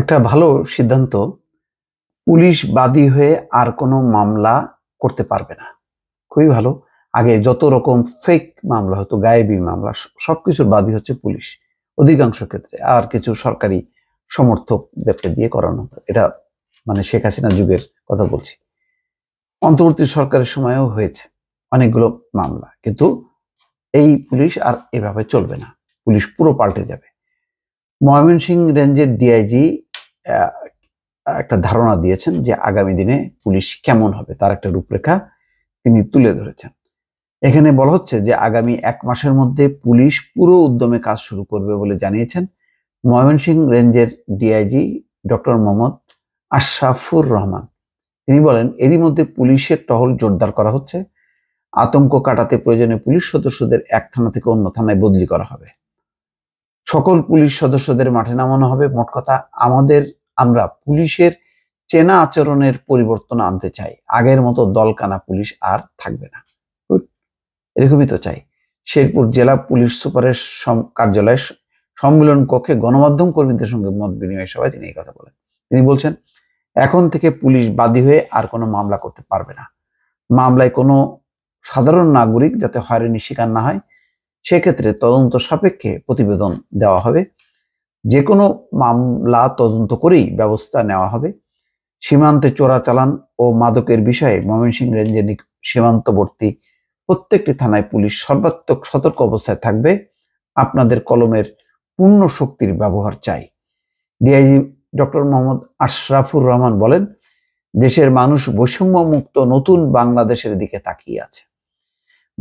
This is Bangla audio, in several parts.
একটা ভালো সিদ্ধান্ত পুলিশ বাদী হয়ে আর কোনো মামলা করতে পারবে না খুবই ভালো আগে যত রকম ফেক মামলা হতো গায়েবি মামলা সব কিছুর বাদী হচ্ছে পুলিশ অধিকাংশ ক্ষেত্রে আর কিছু সরকারি সমর্থকদেরকে দিয়ে করানো হতো এটা মানে শেখ হাসিনা যুগের কথা বলছি অন্তর্বর্তী সরকারের সময়েও হয়েছে অনেকগুলো মামলা কিন্তু এই পুলিশ আর এভাবে চলবে না পুলিশ পুরো পাল্টে যাবে ময়মনসিং রেঞ্জের ডিআইজি একটা ধারণা দিয়েছেন যে আগামী দিনে পুলিশ কেমন হবে তার একটা রূপরেখা তিনি তুলে ধরেছেন এখানে বলা হচ্ছে যে আগামী এক মাসের মধ্যে পুলিশ পুরো উদ্যমে কাজ শুরু করবে বলে জানিয়েছেন ময়মনসিং রেঞ্জের ডিআইজি ডক্টর মোহাম্মদ আশরাফুর রহমান তিনি বলেন এরই মধ্যে পুলিশের টহল জোরদার করা হচ্ছে আতঙ্ক কাটাতে প্রয়োজনে পুলিশ সদস্যদের এক থানা থেকে অন্য থানায় বদলি করা হবে সকল পুলিশ সদস্যদের মাঠে নামানো হবে মোট কথা আমাদের আমরা পুলিশের চেনা আচরণের পরিবর্তন আনতে চাই আগের মতো দলকানা পুলিশ আর থাকবে না এরকমই তো চাই শেরপুর জেলা পুলিশ সুপারের কার্যালয়ের সম্মেলন কক্ষে গণমাধ্যম কর্মীদের সঙ্গে মত বিনিময় সভায় তিনি এই কথা বলেন তিনি বলছেন এখন থেকে পুলিশ বাদী হয়ে আর কোনো মামলা করতে পারবে না মামলায় কোনো সাধারণ নাগরিক যাতে হয়রানি শিকার না হয় সেক্ষেত্রে তদন্ত সাপেক্ষে প্রতিবেদন দেওয়া হবে যে কোনো মামলা তদন্ত করেই ব্যবস্থা নেওয়া হবে সীমান্তে চোরাচালান ও মাদকের বিষয়ে ময়মনসিংহ রেঞ্জের সীমান্তবর্তী প্রত্যেকটি থানায় পুলিশ সর্বাত্মক সতর্ক অবস্থায় থাকবে আপনাদের কলমের পূর্ণ শক্তির ব্যবহার চাই ডিআইজি ডক্টর মোহাম্মদ আশরাফুর রহমান বলেন দেশের মানুষ বৈষম্যমুক্ত নতুন বাংলাদেশের দিকে তাকিয়ে আছে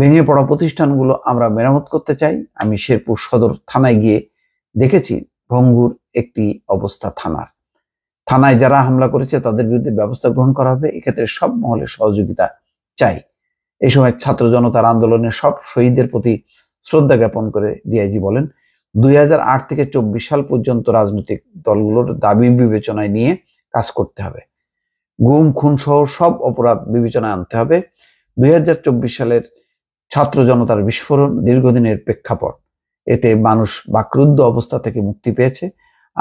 ভেঙে পড়া প্রতিষ্ঠানগুলো আমরা মেরামত করতে চাই আমি শেরপুর সদর থানায় গিয়ে দেখেছি ভঙ্গুর একটি অবস্থা থানার থানায় যারা হামলা করেছে তাদের বিরুদ্ধে ব্যবস্থা গ্রহণ করা হবে এক্ষেত্রে সব মহলে সহযোগিতা চাই এই সময় ছাত্র জনতার আন্দোলনে সব শহীদের প্রতি শ্রদ্ধা জ্ঞাপন করে ডিআইজি বলেন দুই থেকে চব্বিশ সাল পর্যন্ত রাজনৈতিক দলগুলোর দাবি বিবেচনায় নিয়ে কাজ করতে হবে গুম খুন সহ সব অপরাধ বিবেচনায় আনতে হবে দুই সালের ছাত্র জনতার বিস্ফোরণ দীর্ঘদিনের প্রেক্ষাপট এতে মানুষ বাক্রুদ্ধ অবস্থা থেকে মুক্তি পেয়েছে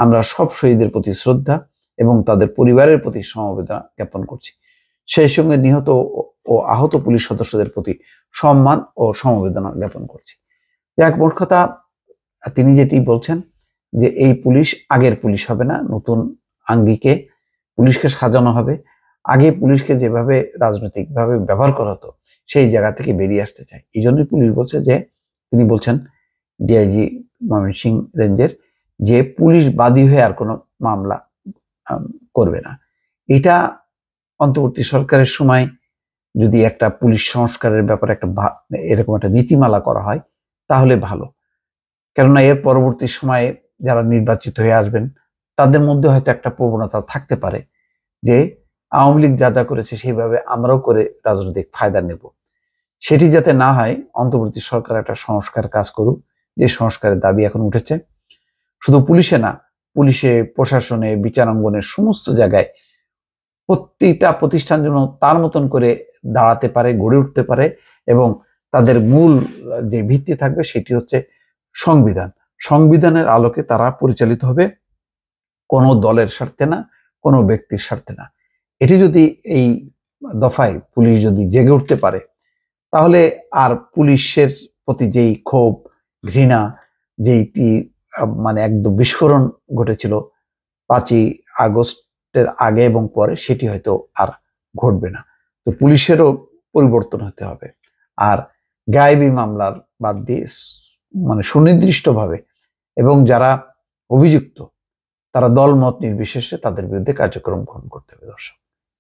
আমরা সব শহীদের প্রতি শ্রদ্ধা এবং তাদের পরিবারের প্রতি সমবেদনা জ্ঞাপন করছি সেই সঙ্গে নিহত ও আহত পুলিশ সদস্যদের প্রতি সম্মান ও সমবেদনা জ্ঞাপন করছি এক মোট কথা তিনি যেটি বলছেন যে এই পুলিশ আগের পুলিশ হবে না নতুন আঙ্গিকে পুলিশকে সাজানো হবে আগে পুলিশকে যেভাবে রাজনৈতিকভাবে ব্যবহার করা হতো সেই জায়গা থেকে বেরিয়ে আসতে চায় এই জন্যই পুলিশ বলছে যে তিনি বলছেন ডিআইজি ময়মনসিং রেঞ্জের যে পুলিশ বাদী হয়ে আর কোনো মামলা করবে না এটা অন্তর্বর্তী সরকারের সময় যদি একটা পুলিশ সংস্কারের ব্যাপারে একটা এরকম একটা নীতিমালা করা হয় তাহলে ভালো কেননা এর পরবর্তী সময়ে যারা নির্বাচিত হয়ে আসবেন তাদের মধ্যে হয়তো একটা প্রবণতা থাকতে পারে যে আওয়ামী লীগ যা যা করেছে সেইভাবে আমরাও করে রাজনৈতিক ফায়দা নেব সেটি যাতে না হয় অন্তর্বর্তী সরকার একটা সংস্কার কাজ করুক যে সংস্কারের দাবি এখন উঠেছে শুধু পুলিশে না পুলিশে প্রশাসনে বিচারাঙ্গনে সমস্ত জায়গায় প্রতিটা প্রতিষ্ঠান যেন তার মতন করে দাঁড়াতে পারে গড়ে উঠতে পারে এবং তাদের মূল যে ভিত্তি থাকবে সেটি হচ্ছে সংবিধান সংবিধানের আলোকে তারা পরিচালিত হবে কোনো দলের স্বার্থে না কোনো ব্যক্তির স্বার্থে না এটি যদি এই দফায় পুলিশ যদি জেগে উঠতে পারে তাহলে আর পুলিশের প্রতি যেই ক্ষোভ ঘৃণা যেইটি মানে একদম বিস্ফোরণ ঘটেছিল পাঁচই আগস্টের আগে এবং পরে সেটি হয়তো আর ঘটবে না তো পুলিশেরও পরিবর্তন হতে হবে আর গায়েবী মামলার বাদ দিয়ে মানে সুনির্দিষ্টভাবে এবং যারা অভিযুক্ত তারা দলমত নির্বিশেষে তাদের বিরুদ্ধে কার্যক্রম গ্রহণ করতে হবে দর্শক